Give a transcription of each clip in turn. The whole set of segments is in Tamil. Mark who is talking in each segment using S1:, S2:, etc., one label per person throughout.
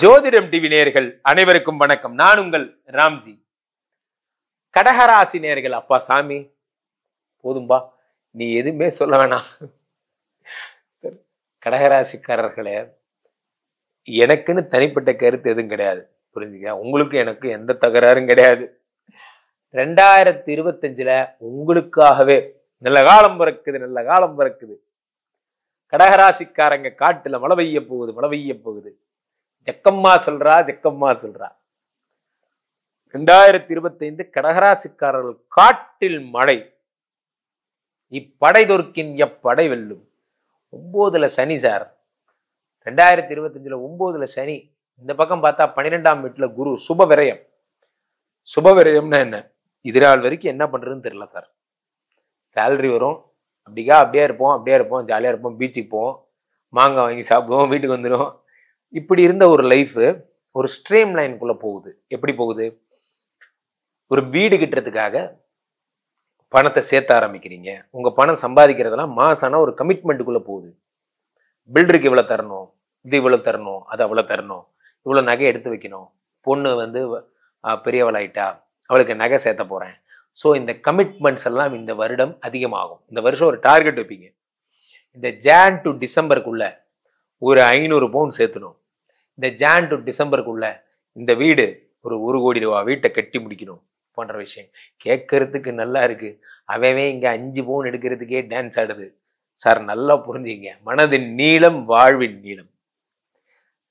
S1: ஜோதிடம் டிவி நேர்கள் அனைவருக்கும் வணக்கம் நான் உங்கள் ராம்ஜி கடகராசி நேர்கள் அப்பா சாமி போதும்பா நீ எதுவுமே சொல்ல வேணாம் கடகராசிக்காரர்களே எனக்குன்னு தனிப்பட்ட கருத்து எதுவும் கிடையாது புரிஞ்சுக்க உங்களுக்கு எனக்கு எந்த தகராறும் கிடையாது ரெண்டாயிரத்தி இருபத்தஞ்சுல உங்களுக்காகவே நல்ல காலம் பிறக்குது நல்ல காலம் பிறக்குது கடகராசிக்காரங்க காட்டுல மழை பெய்ய போகுது மழை பெய்ய போகுது ஜக்கம்மா சொல்றா ஜக்கம்மா சொல்றா ரெண்டாயிரத்தி இருபத்தைந்து கடகராசிக்காரர்கள் காட்டில் மழை இப்படை தொர்க்கின் எப்படை வெல்லும் ஒம்போதுல சனி சார் ரெண்டாயிரத்தி இருபத்தஞ்சில் ஒம்போதுல சனி இந்த பக்கம் பார்த்தா பன்னிரெண்டாம் வீட்டில் குரு சுப விரயம் சுப விரயம்னா என்ன இதிரால் வரைக்கும் என்ன பண்ணுறதுன்னு தெரியல சார் சேலரி வரும் அப்படிக்கா அப்படியே இருப்போம் அப்படியே இருப்போம் ஜாலியாக இருப்போம் பீச்சுக்கு போவோம் மாங்காய் வாங்கி சாப்பிடுவோம் வீட்டுக்கு வந்துடும் இப்படி இருந்த ஒரு லைஃப் ஒரு ஸ்ட்ரீம் லைனுக்குள்ள போகுது எப்படி போகுது ஒரு வீடு கிட்டுறதுக்காக பணத்தை சேர்த்த ஆரம்பிக்கிறீங்க உங்க பணம் சம்பாதிக்கிறதெல்லாம் மாசான ஒரு கமிட்மெண்ட்டுக்குள்ள போகுது பில்டருக்கு இவ்வளோ தரணும் இது இவ்வளோ தரணும் அது அவ்வளோ தரணும் இவ்வளோ நகை எடுத்து வைக்கணும் பொண்ணு வந்து பெரியவளாயிட்டா அவளுக்கு நகை சேர்த்த போகிறேன் ஸோ இந்த கமிட்மெண்ட்ஸ் எல்லாம் இந்த வருடம் அதிகமாகும் இந்த வருஷம் ஒரு டார்கெட் வைப்பீங்க இந்த ஜான் டு டிசம்பருக்குள்ள ஒரு ஐநூறு பவுன் சேர்த்துணும் இந்த ஜான் டு டிசம்பருக்குள்ள இந்த வீடு ஒரு ஒரு கோடி ரூபா வீட்டை கட்டி முடிக்கணும் போன்ற விஷயம் கேட்கறதுக்கு நல்லா இருக்குது அவவே இங்கே அஞ்சு பவுன் எடுக்கிறதுக்கே டான்ஸ் ஆடுது சார் நல்லா புரிஞ்சுங்க மனதின் நீளம் வாழ்வின் நீளம்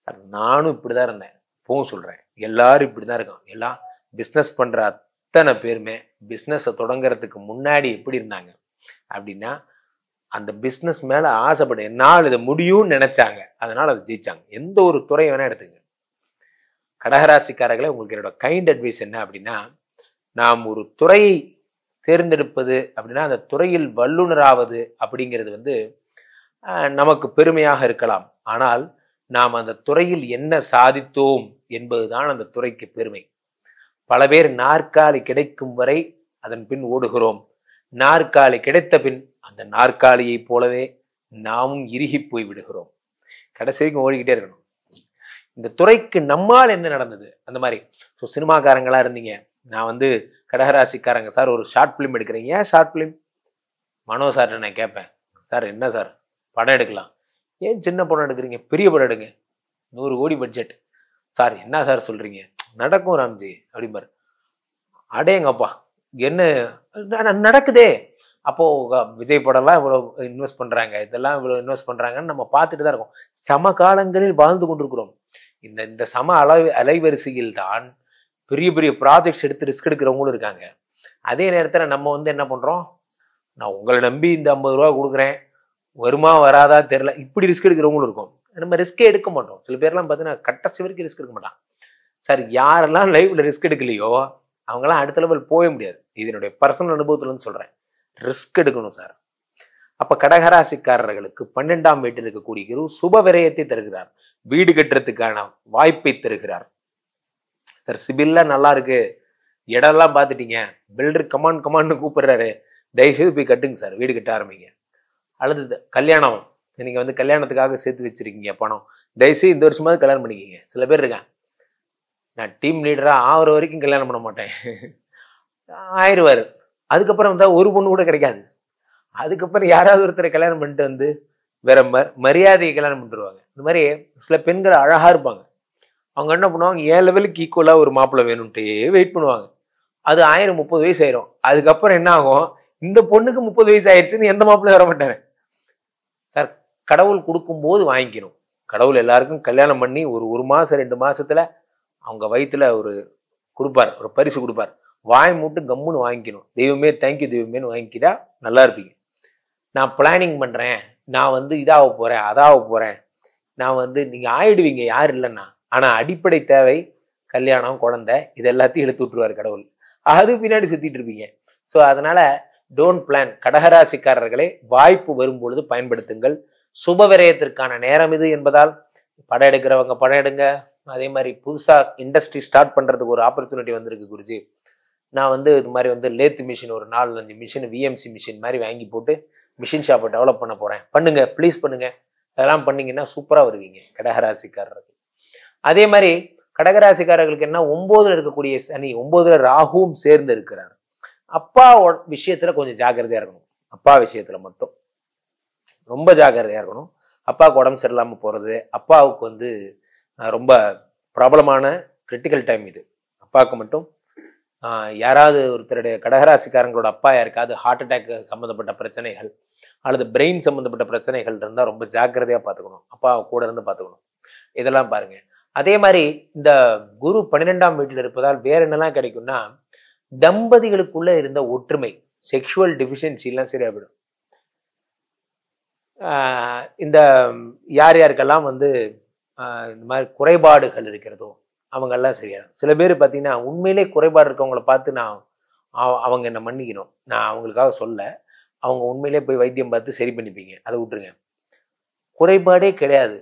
S1: சார் நானும் இப்படி தான் இருந்தேன் இப்போவும் சொல்கிறேன் எல்லாரும் இப்படி தான் இருக்கான் எல்லாம் பிஸ்னஸ் பண்ணுற அத்தனை பேருமே பிஸ்னஸை தொடங்குறதுக்கு முன்னாடி எப்படி இருந்தாங்க அப்படின்னா அந்த பிஸ்னஸ் மேலே ஆசைப்படு என்னால் இதை முடியும்னு நினச்சாங்க அதனால் அதை ஜெயிச்சாங்க எந்த ஒரு துறையை வேணால் எடுத்துங்க கடகராசிக்காரர்களே உங்களுக்கு என்னோட கைண்ட் அட்வைஸ் என்ன அப்படின்னா நாம் ஒரு துறையை தேர்ந்தெடுப்பது அப்படின்னா அந்த துறையில் வல்லுநராவது அப்படிங்கிறது வந்து நமக்கு பெருமையாக இருக்கலாம் ஆனால் நாம் அந்த துறையில் என்ன சாதித்தோம் என்பதுதான் அந்த துறைக்கு பெருமை பல பேர் நாற்காலி கிடைக்கும் வரை அதன் பின் ஓடுகிறோம் நாற்காலி கிடைத்த பின் அந்த நாற்காலியைப் போலவே நாமும் இறுகி போய் விடுகிறோம் கடைசி வரைக்கும் ஓடிக்கிட்டே இருக்கணும் இந்த துறைக்கு நம்மால் என்ன நடந்தது அந்த மாதிரி ஸோ சினிமாக்காரங்களா இருந்தீங்க நான் வந்து கடகராசிக்காரங்க சார் ஒரு ஷார்ட் ஃபிலிம் எடுக்கிறீங்க ஏன் ஷார்ட் ஃபிலிம் மனோ சார் நான் கேட்பேன் சார் என்ன சார் படம் எடுக்கலாம் ஏன் சின்ன படம் எடுக்கிறீங்க பெரிய படம் எடுங்க நூறு கோடி பட்ஜெட் சார் என்ன சார் சொல்கிறீங்க நடக்கும் ராம்ஜி அப்படிம்பார் அடேங்கப்பா என்ன நடக்குதே அப்போது விஜய் படம்லாம் இவ்வளோ இன்வெஸ்ட் பண்ணுறாங்க இதெல்லாம் இவ்வளோ இன்வெஸ்ட் பண்ணுறாங்கன்னு நம்ம பார்த்துட்டு தான் இருக்கோம் சம காலங்களில் வாழ்ந்து கொண்டிருக்கிறோம் இந்த இந்த சம அலை அலைவரிசையில் தான் பெரிய பெரிய ப்ராஜெக்ட்ஸ் எடுத்து ரிஸ்க் எடுக்கிறவங்களும் இருக்காங்க அதே நேரத்தில் நம்ம வந்து என்ன பண்ணுறோம் நான் உங்களை நம்பி இந்த ஐம்பது ரூபா கொடுக்குறேன் வருமா வராதா தெரில இப்படி ரிஸ்க் எடுக்கிறவங்களும் இருக்கும் நம்ம ரிஸ்க்கே எடுக்க மாட்டோம் சில பேர்லாம் பார்த்தீங்கன்னா கட்ட சிவருக்கு ரிஸ்க் எடுக்க மாட்டான் சார் யாரெல்லாம் லைஃப்பில் ரிஸ்க் எடுக்கலையோ அவங்களாம் அடுத்த லெவல் போக முடியாது இது என்னுடைய பர்சனல் அனுபவத்தில்னு சொல்கிறேன் ரிஸ்க் எடுக்கணும் சார் அப்போ கடகராசிக்காரர்களுக்கு பன்னெண்டாம் வீட்டில் இருக்கக்கூடிய குரு சுப விரயத்தை தருகிறார் வீடு கட்டுறதுக்கான வாய்ப்பை தருகிறார் சார் சிபில்லாம் நல்லா இருக்கு இடம்லாம் பார்த்துட்டீங்க பில்டர் கமான் கமான்னு கூப்பிடுறாரு தயவுசெய்து போய் கட்டுங்க சார் வீடு கட்ட ஆரம்பிங்க அல்லது கல்யாணம் நீங்கள் வந்து கல்யாணத்துக்காக சேர்த்து வச்சிருக்கீங்க பணம் தயவுசெய்து இந்த வருஷமாவது கல்யாணம் பண்ணிக்கிங்க சில பேர் இருக்கேன் நான் டீம் லீடராக ஆகிற வரைக்கும் கல்யாணம் பண்ண மாட்டேன் ஆயிடுவார் அதுக்கப்புறம் வந்தால் ஒரு பொண்ணு கூட கிடைக்காது அதுக்கப்புறம் யாராவது ஒருத்தரை கல்யாணம் பண்ணிட்டு வந்து வேற மரியாதையை கல்யாணம் பண்ணிடுவாங்க இந்த மாதிரி சில பெண்கள் அழகாக இருப்பாங்க அவங்க என்ன பண்ணுவாங்க ஏன் லெவலுக்கு ஈக்குவலாக ஒரு மாப்பிள்ளை வேணும்ன்ட்டே வெயிட் பண்ணுவாங்க அது ஆயிரம் முப்பது வயசு ஆயிரும் அதுக்கப்புறம் என்ன ஆகும் இந்த பொண்ணுக்கு முப்பது வயசு ஆயிடுச்சுன்னு எந்த மாப்பிள்ளை வர மாட்டேன் சார் கடவுள் கொடுக்கும்போது வாங்கிக்கணும் கடவுள் எல்லாருக்கும் கல்யாணம் பண்ணி ஒரு ஒரு மாதம் ரெண்டு மாதத்தில் அவங்க வயிற்றுல ஒரு கொடுப்பார் ஒரு பரிசு கொடுப்பார் வாய் மூட்டு கம்முன்னு வாங்கிக்கணும் தெய்வமே தேங்க்யூ தெய்வமேன்னு வாங்கிக்கிறா நல்லா இருப்பீங்க நான் பிளானிங் பண்ணுறேன் நான் வந்து இதாக போகிறேன் அதாக போகிறேன் நான் வந்து நீங்கள் ஆயிடுவீங்க யார் இல்லைன்னா ஆனால் அடிப்படை தேவை கல்யாணம் குழந்தை இது எல்லாத்தையும் இழுத்து விட்டுருவார் கடவுள் அது பின்னாடி சுற்றிட்டு இருப்பீங்க ஸோ அதனால் டோன்ட் பிளான் கடகராசிக்காரர்களே வாய்ப்பு வரும்பொழுது பயன்படுத்துங்கள் சுப விரயத்திற்கான நேரம் இது என்பதால் படம் எடுக்கிறவங்க படம் எடுங்க அதே மாதிரி புதுசாக இண்டஸ்ட்ரி ஸ்டார்ட் பண்ணுறதுக்கு ஒரு ஆப்பர்ச்சுனிட்டி வந்திருக்கு குருஜி நான் வந்து இது மாதிரி வந்து லேத்து மிஷின் ஒரு நாலு அஞ்சு மிஷின் விஎம்சி மிஷின் மாதிரி வாங்கி போட்டு மிஷின் ஷாப்பை டெவலப் பண்ண போகிறேன் பண்ணுங்கள் ப்ளீஸ் பண்ணுங்கள் அதெல்லாம் பண்ணிங்கன்னா சூப்பராக வருவீங்க கடகராசிக்காரர்கள் அதே மாதிரி கடகராசிக்காரர்களுக்கு என்ன ஒம்போதில் இருக்கக்கூடிய சனி ஒம்போதில் ராகுவும் சேர்ந்து இருக்கிறார் அப்பா விஷயத்தில் கொஞ்சம் ஜாக்கிரதையாக இருக்கணும் அப்பா விஷயத்தில் மட்டும் ரொம்ப ஜாக்கிரதையாக இருக்கணும் அப்பாவுக்கு உடம்பு சரியில்லாமல் போகிறது அப்பாவுக்கு வந்து ரொம்ப பிரபலமான கிரிட்டிக்கல் டைம் இது அப்பாவுக்கு மட்டும் யாராவது ஒருத்தருடைய கடகராசிக்காரங்களோட அப்பா யாருக்காவது ஹார்ட் அட்டாக் சம்மந்தப்பட்ட பிரச்சனைகள் அல்லது பிரெயின் சம்மந்தப்பட்ட பிரச்சனைகள் இருந்தால் ரொம்ப ஜாக்கிரதையாக பார்த்துக்கணும் அப்பா கூட இருந்து பார்த்துக்கணும் இதெல்லாம் பாருங்கள் அதே மாதிரி இந்த குரு பன்னிரெண்டாம் வீட்டில் இருப்பதால் வேற என்னெல்லாம் கிடைக்கும்னா தம்பதிகளுக்குள்ளே இருந்த ஒற்றுமை செக்ஷுவல் டிஃபிஷியன்சிலாம் சரியாகிடும் இந்த யார் யாருக்கெல்லாம் வந்து இந்த மாதிரி குறைபாடுகள் இருக்கிறதோ அவங்கெல்லாம் சரியாயிடும் சில பேர் பார்த்தீங்கன்னா உண்மையிலே குறைபாடு இருக்கவங்கள பார்த்து நான் அவங்க என்னை மன்னிக்கணும் நான் அவங்களுக்காக சொல்ல அவங்க உண்மையிலே போய் வைத்தியம் பார்த்து சரி பண்ணிப்பீங்க அதை விட்டுருங்க குறைபாடே கிடையாது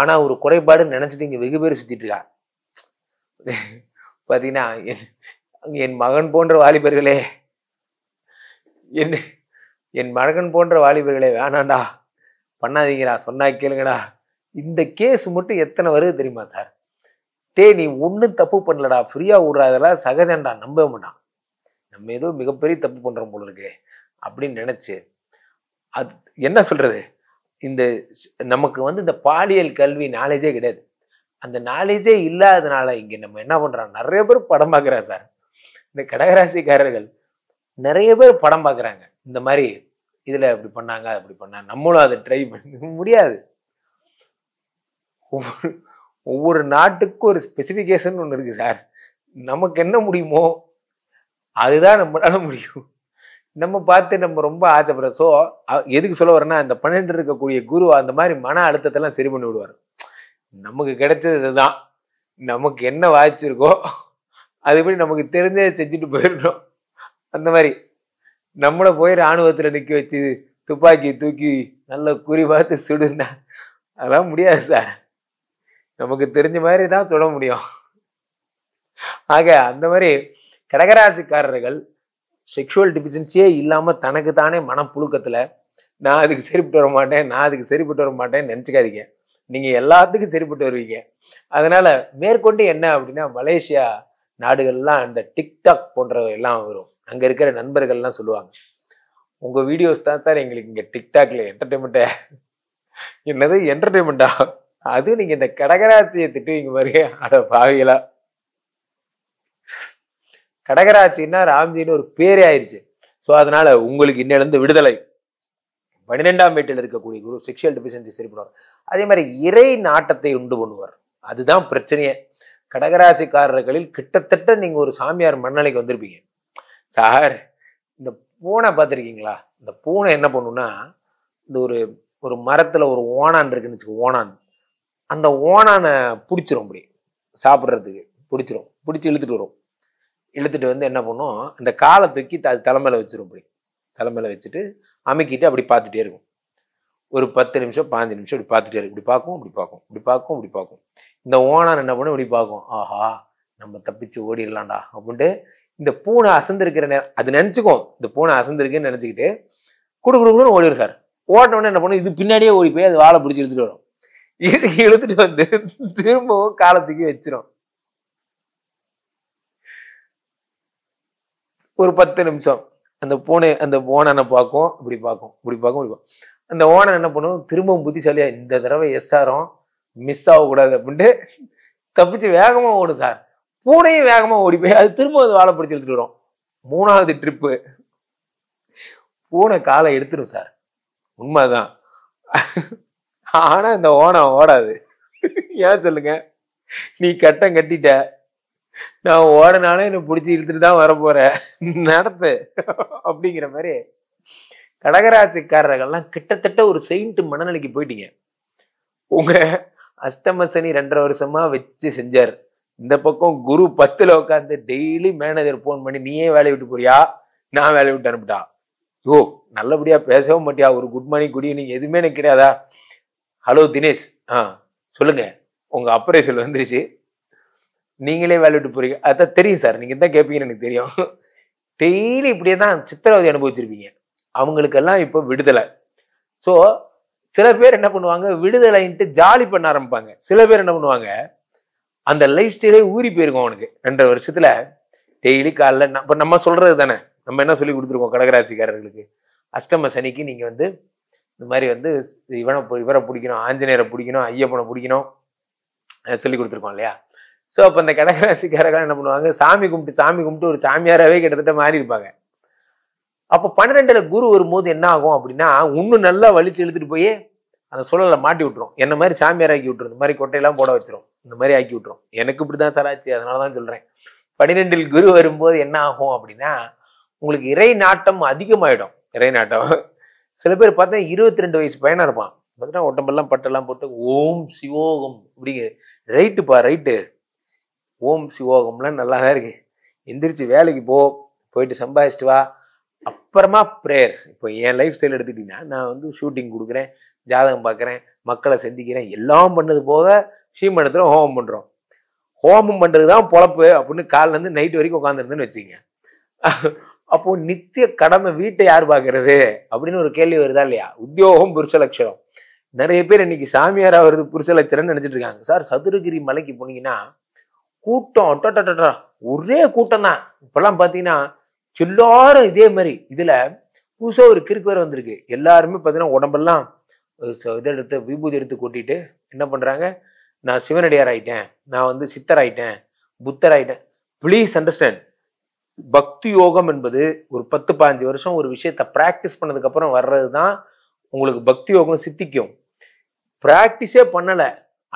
S1: ஆனால் ஒரு குறைபாடுன்னு நினச்சிட்டு இங்கே வெகு பேர் சுற்றிட்டு இருக்கா பார்த்தீங்கன்னா என் மகன் போன்ற வாலிபர்களே என் என் மகன் போன்ற வாலிபர்களே வேணாண்டா பண்ணாதீங்கடா சொன்னா கேளுங்கடா இந்த கேஸ் மட்டும் எத்தனை வருது தெரியுமா சார் டே நீ ஒன்றும் தப்பு பண்ணலடா ஃப்ரீயாக விடுறாதெல்லாம் சகஜண்டா நம்ப மாட்டான் நம்ம ஏதோ மிகப்பெரிய தப்பு பண்ணுறோம் போல இருக்கு அப்படின்னு நினச்சி அது என்ன சொல்கிறது இந்த நமக்கு வந்து இந்த பாலியல் கல்வி நாலேஜே கிடையாது அந்த நாலேஜே இல்லாதனால இங்கே நம்ம என்ன பண்ணுறோம் நிறைய பேர் படம் பார்க்குறாங்க சார் இந்த கடகராசிக்காரர்கள் நிறைய பேர் படம் பார்க்குறாங்க இந்த மாதிரி இதில் இப்படி பண்ணாங்க அப்படி பண்ணாங்க நம்மளும் அதை ட்ரை பண்ண முடியாது ஒவ்வொரு ஒவ்வொரு நாட்டுக்கும் ஒரு ஸ்பெசிஃபிகேஷன் ஒன்று இருக்குது சார் நமக்கு என்ன முடியுமோ அதுதான் நம்மளால முடியும் நம்ம பார்த்து நம்ம ரொம்ப ஆச்சப்படுறோம் ஸோ எதுக்கு சொல்ல வரேன்னா அந்த பன்னெண்டு இருக்கக்கூடிய குரு அந்த மாதிரி மன அழுத்தத்தெல்லாம் சரி பண்ணி விடுவார் நமக்கு கிடைச்சது இதுதான் நமக்கு என்ன வாய்ச்சிருக்கோ அதுபடி நமக்கு தெரிஞ்சதை செஞ்சுட்டு போயிடணும் அந்த மாதிரி நம்மளை போய் இராணுவத்தில் நிற்க வச்சு துப்பாக்கி தூக்கி நல்ல குறி பார்த்து சுடுனா அதெல்லாம் முடியாது சார் நமக்கு தெரிஞ்ச மாதிரி தான் சொல்ல முடியும் ஆக அந்த மாதிரி கடகராசிக்காரர்கள் செக்ஷுவல் டிஃபிஷியன்சியே இல்லாமல் தனக்கு தானே மனப்புழுக்கத்தில் நான் அதுக்கு சரிப்பட்டு வர மாட்டேன் நான் அதுக்கு சரிப்பட்டு வர மாட்டேன்னு நினச்சிக்காதீங்க நீங்கள் எல்லாத்துக்கும் சரிப்பட்டு வருவீங்க அதனால் மேற்கொண்டு என்ன அப்படின்னா மலேசியா நாடுகள்லாம் அந்த டிக்டாக் போன்றவை எல்லாம் வரும் அங்கே இருக்கிற நண்பர்கள்லாம் சொல்லுவாங்க உங்கள் வீடியோஸ் தான் சார் எங்களுக்கு இங்கே டிக்டாக்ல என்டர்டெயின்மெண்ட்டை என்னது என்டர்டெயின்மெண்ட்டா அதுவும் நீங்க இந்த கடகராட்சியை திட்டுவீங்க பாருங்க அட பாவிகளா கடகராட்சின்னா ராம்ஜின்னு ஒரு பேரே ஆயிடுச்சு ஸோ அதனால உங்களுக்கு இன்னிலிருந்து விடுதலை பன்னிரெண்டாம் வீட்டில் இருக்கக்கூடிய குரு செக்ஷுவல் டெபிஷியன்சி சரி பண்ணுவார் அதே மாதிரி இறை நாட்டத்தை உண்டு பண்ணுவார் அதுதான் பிரச்சனையே கடகராசிக்காரர்களில் கிட்டத்தட்ட நீங்கள் ஒரு சாமியார் மண்ணலைக்கு வந்திருப்பீங்க சார் இந்த பூனை பார்த்துருக்கீங்களா இந்த பூனை என்ன பண்ணுன்னா இந்த ஒரு ஒரு மரத்தில் ஒரு ஓனான் இருக்குன்னு வச்சுக்கோ ஓனான் அந்த ஓனானை பிடிச்சிரும் அப்படி சாப்பிட்றதுக்கு பிடிச்சிரும் பிடிச்சி இழுத்துட்டு வரும் இழுத்துட்டு வந்து என்ன பண்ணும் அந்த காலை தூக்கி த தலைமையில் வச்சிரும் அப்படி தலைமையில் வச்சுட்டு அமைக்கிட்டு அப்படி பார்த்துட்டே இருக்கும் ஒரு பத்து நிமிஷம் பாஞ்சு நிமிஷம் இப்படி பார்த்துட்டே இருக்கும் இப்படி பார்க்கும் இப்படி பார்க்கும் இப்படி பார்க்கும் இப்படி பார்க்கும் இந்த ஓனான் என்ன பண்ணும் இப்படி பார்க்கும் ஆஹா நம்ம தப்பிச்சு ஓடிடலாம்டா அப்படின்ட்டு இந்த பூனை அசந்திருக்கிற நேரம் அது நினச்சிக்கும் இந்த பூனை அசந்திருக்குன்னு நினச்சிக்கிட்டு குடு ஓடிடும் சார் ஓட்டோடனே என்ன பண்ணும் இது பின்னாடியே ஓடி போய் அது வாழை பிடிச்சி எடுத்துகிட்டு வரும் இதுக்கு இழுத்துட்டு வந்து திரும்பவும் காலத்துக்கு வச்சிரும் ஒரு பத்து நிமிஷம் அந்த பூனை அந்த ஓனனை பார்க்கும் இப்படி பார்க்கும் இப்படி பார்க்கும் இப்படி பார்க்கும் அந்த ஓனன் என்ன பண்ணும் திரும்பவும் புத்திசாலியா இந்த தடவை எஸ் ஆரோ மிஸ் ஆகக்கூடாது அப்படின்ட்டு தப்பிச்சு வேகமாக ஓடும் சார் பூனையும் வேகமாக ஓடி போய் அது திரும்ப அது வாழை பிடிச்சி எடுத்துட்டு வரும் மூணாவது ட்ரிப்பு பூனை காலை எடுத்துடும் சார் உண்மைதான் ஆனா இந்த ஓனம் ஓடாது ஏன் சொல்லுங்க நீ கட்டம் கட்டிட்ட நான் ஓடனாலும் என்னை பிடிச்சி இழுத்துட்டு தான் போற நடத்து அப்படிங்கிற மாதிரி கடகராட்சிக்காரர்கள்லாம் கிட்டத்தட்ட ஒரு செயின்ட் மனநிலைக்கு போயிட்டீங்க உங்க அஷ்டம சனி ரெண்டரை வருஷமா வச்சு செஞ்சார் இந்த பக்கம் குரு பத்துல உட்காந்து டெய்லி மேனேஜர் போன் பண்ணி நீயே வேலையை விட்டு போறியா நான் வேலையை விட்டு அனுப்பிட்டா யோ நல்லபடியா பேசவும் மாட்டியா ஒரு குட் மார்னிங் குட் ஈவினிங் எதுவுமே எனக்கு கிடையாதா ஹலோ தினேஷ் ஆ சொல்லுங்க உங்க அப்ரைசல் வந்துருச்சு நீங்களே வேலையிட்டு போறீங்க அதான் தெரியும் சார் நீங்க தான் கேட்பீங்கன்னு எனக்கு தெரியும் டெய்லி இப்படியே தான் சித்திரவதை அனுபவிச்சிருப்பீங்க அவங்களுக்கெல்லாம் இப்போ விடுதலை ஸோ சில பேர் என்ன பண்ணுவாங்க விடுதலைன்ட்டு ஜாலி பண்ண ஆரம்பிப்பாங்க சில பேர் என்ன பண்ணுவாங்க அந்த லைஃப் ஸ்டைலே ஊறி போயிருக்கும் அவனுக்கு ரெண்டரை வருஷத்துல டெய்லி காலைல இப்போ நம்ம சொல்றது தானே நம்ம என்ன சொல்லி கொடுத்துருக்கோம் கடகராசிக்காரர்களுக்கு அஷ்டம சனிக்கு நீங்கள் வந்து இந்த மாதிரி வந்து இவனை இவரை பிடிக்கணும் ஆஞ்சநேயரை பிடிக்கணும் ஐயப்பனை பிடிக்கணும் சொல்லி கொடுத்துருக்கோம் இல்லையா ஸோ அப்போ அந்த கடகராசிக்காரர்கள் என்ன பண்ணுவாங்க சாமி கும்பிட்டு சாமி கும்பிட்டு ஒரு சாமியாராகவே கிட்டத்தட்ட மாறி இருப்பாங்க அப்போ பன்னிரெண்டில் குரு வரும்போது என்ன ஆகும் அப்படின்னா இன்னும் நல்லா வலிச்சு இழுத்துட்டு போய் அந்த சூழலை மாட்டி விட்ரும் என்ன மாதிரி சாமியார் ஆக்கி விட்ரு இந்த மாதிரி கொட்டையெல்லாம் போட வச்சிரும் இந்த மாதிரி ஆக்கி விட்ரும் எனக்கு இப்படி தான் சார் ஆச்சு அதனால தான் சொல்கிறேன் பன்னிரெண்டில் குரு வரும்போது என்ன ஆகும் அப்படின்னா உங்களுக்கு இறை நாட்டம் அதிகமாயிடும் இறை நாட்டம் சில பேர் பார்த்தா இருபத்தி ரெண்டு வயசு பையனாக இருப்பான் பார்த்தீங்கன்னா உடம்பெல்லாம் பட்டெல்லாம் போட்டு ஓம் சிவோகம் அப்படிங்க ரைட்டுப்பா ரைட்டு ஓம் சிவோகம்லாம் நல்லா தான் இருக்கு எந்திரிச்சு வேலைக்கு போ போயிட்டு சம்பாதிச்சிட்டு வா அப்புறமா ப்ரேயர்ஸ் இப்போ என் லைஃப் ஸ்டைல் எடுத்துக்கிட்டிங்கன்னா நான் வந்து ஷூட்டிங் கொடுக்குறேன் ஜாதகம் பார்க்குறேன் மக்களை சந்திக்கிறேன் எல்லாம் பண்ணது போக ஸ்ரீமணத்தில் ஹோமம் பண்ணுறோம் ஹோமம் பண்ணுறது தான் பொழப்பு அப்படின்னு காலிலேருந்து நைட்டு வரைக்கும் உட்காந்துருந்தேன்னு வச்சுங்க அப்போ நித்திய கடமை வீட்டை யார் பார்க்கறது அப்படின்னு ஒரு கேள்வி வருதா இல்லையா உத்தியோகம் புருஷ லட்சணம் நிறைய பேர் இன்னைக்கு சாமியார் ஆகிறது புருஷ லட்சணம்னு நினைச்சிட்டு இருக்காங்க சார் சதுரகிரி மலைக்கு போனீங்கன்னா கூட்டம் டொட்டா ஒரே கூட்டம் தான் இப்பெல்லாம் பார்த்தீங்கன்னா எல்லாரும் இதே மாதிரி இதுல புதுசாக ஒரு கிறுக்கு வேறு வந்திருக்கு எல்லாருமே பார்த்தீங்கன்னா உடம்பெல்லாம் இதை எடுத்து விபூதி எடுத்து கொட்டிட்டு என்ன பண்ணுறாங்க நான் சிவனடியார் ஆயிட்டேன் நான் வந்து சித்தர் ஆயிட்டேன் புத்தர் ஆயிட்டேன் ப்ளீஸ் அண்டர்ஸ்டாண்ட் பக்தி யோகம் என்பது ஒரு பத்து பதினஞ்சு வருஷம் ஒரு விஷயத்த ப்ராக்டிஸ் பண்ணதுக்கப்புறம் வர்றது தான் உங்களுக்கு பக்தி யோகம் சித்திக்கும் ப்ராக்டிஸே பண்ணலை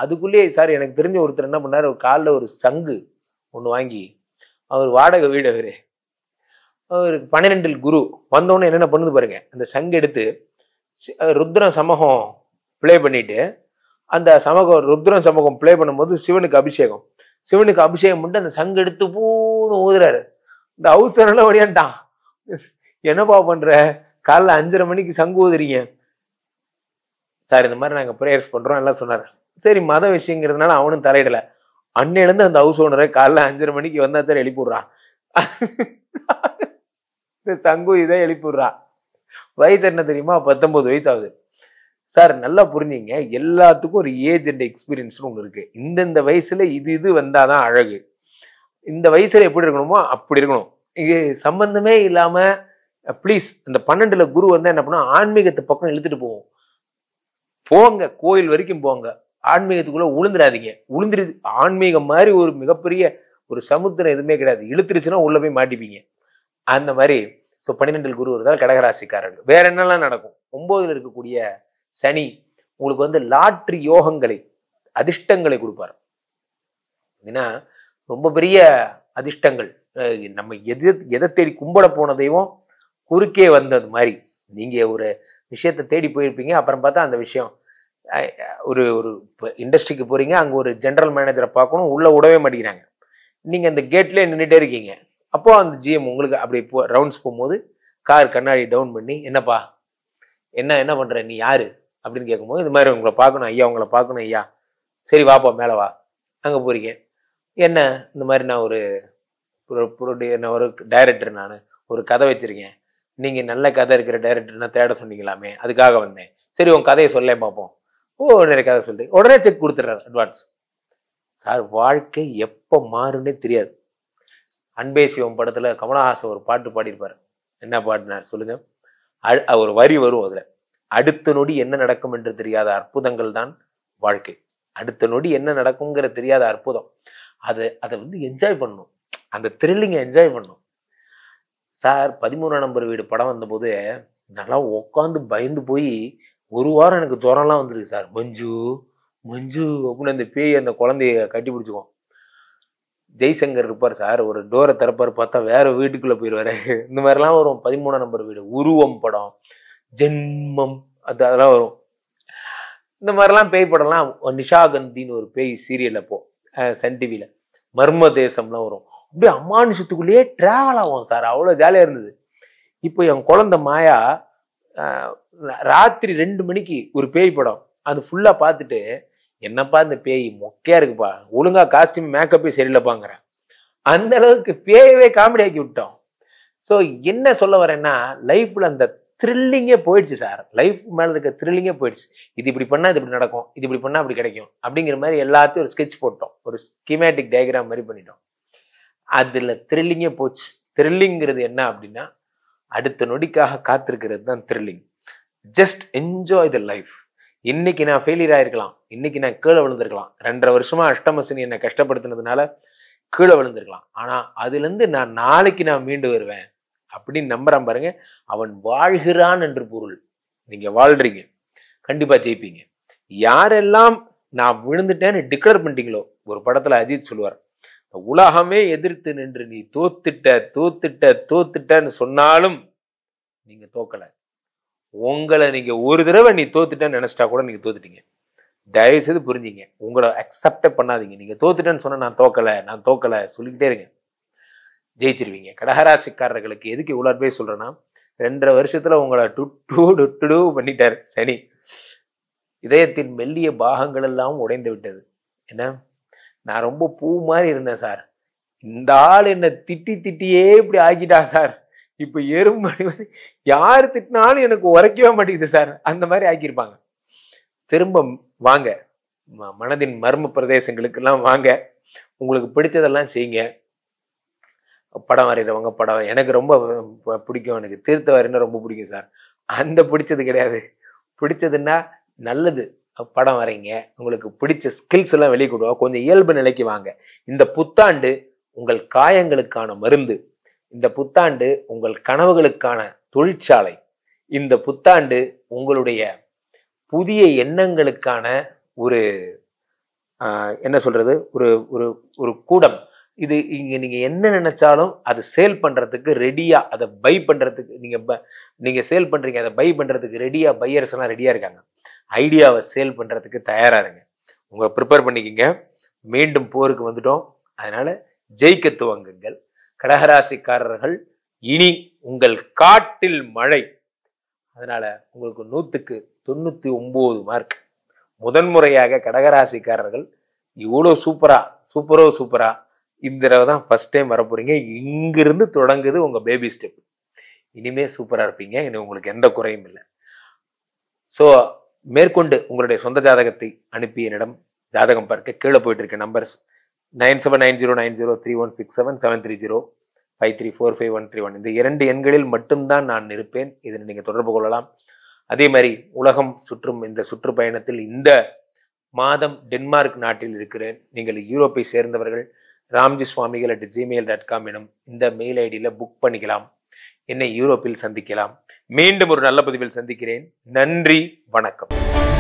S1: அதுக்குள்ளேயே சார் எனக்கு தெரிஞ்ச ஒருத்தர் என்ன பண்ணார் ஒரு காலில் ஒரு சங்கு ஒன்று வாங்கி அவர் வாடகை வீடு அவர் அவருக்கு பன்னிரெண்டில் குரு வந்தவொடனே என்னென்ன பண்ணுது பாருங்க அந்த சங்கு எடுத்து ருத்ர சமகம் பிளே பண்ணிட்டு அந்த சமகம் ருத்ர சமகம் பிளே பண்ணும்போது சிவனுக்கு அபிஷேகம் சிவனுக்கு அபிஷேகம் பண்ணிட்டு அந்த சங்கு எடுத்து பூணு ஊதுறாரு இந்த அவசரம் ஓடியான்ட்டான் என்னப்பா பண்ற காலைல அஞ்சரை மணிக்கு சங்கு ஊதுறீங்க சார் இந்த மாதிரி நாங்கள் ப்ரேயர்ஸ் பண்ணுறோம் எல்லாம் சொன்னார் சரி மத விஷயங்கிறதுனால அவனும் தலையிடலை அன்னையிலேருந்து அந்த ஹவுஸ் ஓனரை காலைல அஞ்சரை மணிக்கு வந்தா சார் எழுப்பிடுறான் இந்த சங்கு இதை எழுப்பிடுறான் வயசு என்ன தெரியுமா பத்தொன்பது வயசு ஆகுது சார் நல்லா புரிஞ்சிங்க எல்லாத்துக்கும் ஒரு ஏஜ் அண்ட் எக்ஸ்பீரியன்ஸ்னு ஒன்று இருக்குது இந்தந்த வயசில் இது இது வந்தால் தான் அழகு இந்த வயசுல எப்படி இருக்கணுமோ அப்படி இருக்கணும் இது சம்பந்தமே இல்லாம ப்ளீஸ் இந்த பன்னெண்டுல குரு வந்து என்ன பண்ணா ஆன்மீகத்து பக்கம் இழுத்துட்டு போவோம் போங்க கோயில் வரைக்கும் போங்க ஆன்மீகத்துக்குள்ள உளுந்துடாதீங்க உளுந்துரு ஆன்மீகம் மாதிரி ஒரு மிகப்பெரிய ஒரு சமுத்திரம் எதுவுமே கிடையாது இழுத்துருச்சுன்னா உள்ள போய் மாட்டிப்பீங்க அந்த மாதிரி ஸோ பன்னிரெண்டில் குரு இருந்தால் கடகராசிக்காரர்கள் வேற என்னெல்லாம் நடக்கும் ஒன்பதுல இருக்கக்கூடிய சனி உங்களுக்கு வந்து லாட்ரி யோகங்களை அதிர்ஷ்டங்களை கொடுப்பார் ஏன்னா ரொம்ப பெரிய அதிர்ஷ்டங்கள் நம்ம எது எதை தேடி கும்பிட போன தெய்வம் குறுக்கே வந்தது மாதிரி நீங்கள் ஒரு விஷயத்த தேடி போயிருப்பீங்க அப்புறம் பார்த்தா அந்த விஷயம் ஒரு ஒரு இண்டஸ்ட்ரிக்கு போகிறீங்க அங்கே ஒரு ஜென்ரல் மேனேஜரை பார்க்கணும் உள்ளே விடவே மாட்டேங்கிறாங்க நீங்கள் அந்த கேட்லேயே நின்றுட்டே இருக்கீங்க அப்போது அந்த ஜிஎம் உங்களுக்கு அப்படி போ ரவுண்ட்ஸ் போகும்போது கார் கண்ணாடி டவுன் பண்ணி என்னப்பா என்ன என்ன பண்ணுற நீ யார் அப்படின்னு கேட்கும்போது இது மாதிரி உங்களை பார்க்கணும் ஐயா உங்களை பார்க்கணும் ஐயா சரி வாப்பா மேலே வா அங்கே போகிறீங்க என்ன இந்த மாதிரி நான் ஒரு நான் ஒரு டைரக்டர் நான் ஒரு கதை வச்சுருக்கேன் நீங்கள் நல்ல கதை இருக்கிற டைரக்டர்னா தேட சொன்னீங்களாமே அதுக்காக வந்தேன் சரி உன் கதையை சொல்ல பார்ப்போம் ஓ நிறைய கதை சொல்லி உடனே செக் கொடுத்துட்றாரு அட்வான்ஸ் சார் வாழ்க்கை எப்போ மாறுன்னே தெரியாது அன்பேசி உன் படத்தில் கமலஹாசன் ஒரு பாட்டு பாடியிருப்பார் என்ன பாடினார் சொல்லுங்கள் அ ஒரு வரி வரும் அதில் அடுத்த நொடி என்ன நடக்கும் என்று தெரியாத அற்புதங்கள் தான் வாழ்க்கை அடுத்த நொடி என்ன நடக்குங்கிற தெரியாத அற்புதம் அதை அதை வந்து என்ஜாய் பண்ணும் அந்த த்ரில்லிங்கை என்ஜாய் பண்ணும் சார் பதிமூணாம் நம்பர் வீடு படம் வந்தபோது நல்லா உட்காந்து பயந்து போய் ஒரு வாரம் எனக்கு ஜுரம்லாம் வந்துருக்கு சார் மஞ்சு மஞ்சு அப்படின்னு அந்த பேய் அந்த குழந்தைய கட்டி பிடிச்சிக்கும் ஜெய்சங்கர் இருப்பார் சார் ஒரு டோரை திறப்பார் பார்த்தா வேற வீட்டுக்குள்ளே போயிடுவாரு இந்த மாதிரிலாம் வரும் பதிமூணாம் நம்பர் வீடு உருவம் படம் ஜென்மம் அது அதெல்லாம் வரும் இந்த மாதிரிலாம் பேய் படம்லாம் நிஷாகந்தின்னு ஒரு பேய் சீரியல் அப்போ சன் டிவியில் மர்ம தேசம்லாம் வரும் அப்படியே அமானுஷத்துக்குள்ளேயே ட்ராவல் ஆகும் சார் அவ்வளோ ஜாலியாக இருந்தது இப்போ என் குழந்த மாயா ராத்திரி ரெண்டு மணிக்கு ஒரு பேய் படம் அது ஃபுல்லாக பார்த்துட்டு என்னப்பா இந்த பேய் மொக்கையாக இருக்குப்பா ஒழுங்கா காஸ்டியூம் மேக்கப்பே சரியில்லைப்பாங்கிறேன் அந்தளவுக்கு பேயவே காமெடி ஆக்கி விட்டோம் ஸோ என்ன சொல்ல வரேன்னா லைஃப்பில் அந்த த்ரில்லிங்கே போயிடுச்சு சார் லைஃப் மேலே இருக்க த்ரில்லிங்கே போயிடுச்சு இது இப்படி பண்ணால் இது இப்படி நடக்கும் இது இப்படி பண்ணால் அப்படி கிடைக்கும் அப்படிங்கிற மாதிரி எல்லாத்தையும் ஒரு ஸ்கெட்ச் போட்டோம் ஒரு ஸ்கிமேட்டிக் டயக்ராம் மாதிரி பண்ணிட்டோம் அதில் த்ரில்லிங்கே போச்சு த்ரில்லிங்கிறது என்ன அப்படின்னா அடுத்த நொடிக்காக காத்திருக்கிறது தான் thrilling just enjoy the life இன்னைக்கு நான் ஃபெயிலியர் ஆயிருக்கலாம் இன்னைக்கு நான் கீழே விழுந்திருக்கலாம் ரெண்டரை வருஷமா அஷ்டமசினி என்னை கஷ்டப்படுத்தினதுனால கீழே விழுந்திருக்கலாம் ஆனால் அதுலேருந்து நான் நாளைக்கு நான் மீண்டு வருவேன் அப்படின்னு நம்புறான் பாருங்க அவன் வாழ்கிறான் என்று பொருள் நீங்க வாழ்றீங்க கண்டிப்பா ஜெயிப்பீங்க யாரெல்லாம் நான் விழுந்துட்டேன்னு டிக்ளேர் பண்ணிட்டீங்களோ ஒரு படத்துல அஜித் சொல்லுவார் உலகமே எதிர்த்து நின்று நீ தோத்துட்ட தோத்துட்ட தோத்துட்டன்னு சொன்னாலும் நீங்க தோக்கல உங்களை நீங்க ஒரு தடவை நீ தோத்துட்டேன்னு நினைச்சிட்டா கூட நீங்க தோத்துட்டீங்க தயவு செய்து புரிஞ்சிங்க உங்களை அக்செப்டே பண்ணாதீங்க நீங்க தோத்துட்டேன்னு சொன்னா நான் தோக்கலை நான் தோக்கல சொல்லிக்கிட்டே இருங்க ஜெயிச்சிருவீங்க கடகராசிக்காரர்களுக்கு எதுக்கு இவ்வளோ அட்வைஸ் சொல்கிறேன்னா ரெண்டரை வருஷத்தில் உங்களை டு டூ டு டூ பண்ணிட்டார் சனி இதயத்தின் மெல்லிய பாகங்கள் எல்லாம் உடைந்து விட்டது என்ன நான் ரொம்ப பூ மாதிரி இருந்தேன் சார் இந்த ஆள் என்னை திட்டி திட்டியே இப்படி ஆக்கிட்டா சார் இப்போ மாதிரி யார் திட்டினாலும் எனக்கு உரைக்கவே மாட்டேங்குது சார் அந்த மாதிரி ஆக்கியிருப்பாங்க திரும்ப வாங்க மனதின் மர்ம பிரதேசங்களுக்கெல்லாம் வாங்க உங்களுக்கு பிடிச்சதெல்லாம் செய்யுங்க படம் வரைகிறவங்க படம் எனக்கு ரொம்ப பிடிக்கும் எனக்கு தீர்த்த வரைனா ரொம்ப பிடிக்கும் சார் அந்த பிடிச்சது கிடையாது பிடிச்சதுன்னா நல்லது படம் வரைங்க உங்களுக்கு பிடிச்ச ஸ்கில்ஸ் எல்லாம் வெளியே கொஞ்சம் இயல்பு நிலைக்கு வாங்க இந்த புத்தாண்டு உங்கள் காயங்களுக்கான மருந்து இந்த புத்தாண்டு உங்கள் கனவுகளுக்கான தொழிற்சாலை இந்த புத்தாண்டு உங்களுடைய புதிய எண்ணங்களுக்கான ஒரு என்ன சொல்றது ஒரு ஒரு ஒரு கூடம் இது இங்கே நீங்கள் என்ன நினச்சாலும் அது சேல் பண்ணுறதுக்கு ரெடியாக அதை பை பண்ணுறதுக்கு நீங்கள் ப நீங்கள் சேல் பண்ணுறீங்க அதை பை பண்ணுறதுக்கு ரெடியாக பையர்ஸ் எல்லாம் ரெடியாக இருக்காங்க ஐடியாவை சேல் பண்ணுறதுக்கு தயாராக இருங்க உங்களை ப்ரிப்பேர் பண்ணிக்கிங்க மீண்டும் போருக்கு வந்துட்டோம் அதனால் ஜெயிக்க துவங்குங்கள் கடகராசிக்காரர்கள் இனி உங்கள் காட்டில் மழை அதனால் உங்களுக்கு நூற்றுக்கு தொண்ணூற்றி ஒம்பது மார்க் முதன்முறையாக கடகராசிக்காரர்கள் இவ்வளோ சூப்பராக சூப்பரோ சூப்பராக இந்த தடவை தான் ஃபர்ஸ்ட் டைம் வர போகிறீங்க இங்கிருந்து தொடங்குது உங்கள் பேபி ஸ்டெப் இனிமே சூப்பராக இருப்பீங்க இனி உங்களுக்கு எந்த குறையும் இல்லை ஸோ மேற்கொண்டு உங்களுடைய சொந்த ஜாதகத்தை அனுப்பி என்னிடம் ஜாதகம் பார்க்க கீழே போயிட்டு இருக்க numbers nine seven nine zero nine zero three one six seven seven three zero five three four five one three one இந்த இரண்டு எண்களில் மட்டும்தான் நான் இருப்பேன் இதில் நீங்கள் தொடர்பு கொள்ளலாம் அதே மாதிரி உலகம் சுற்றும் இந்த சுற்றுப்பயணத்தில் இந்த மாதம் டென்மார்க் நாட்டில் இருக்கிறேன் நீங்கள் யூரோப்பை சேர்ந்தவர்கள் ராம்ஜி சுவாமிகள் அட் ஜிமெயில் டாட் காம் எனும் இந்த மெயில் ஐடியில் புக் பண்ணிக்கலாம் என்னை யூரோப்பில் சந்திக்கலாம் மீண்டும் ஒரு நல்ல பதிவில் சந்திக்கிறேன் நன்றி வணக்கம்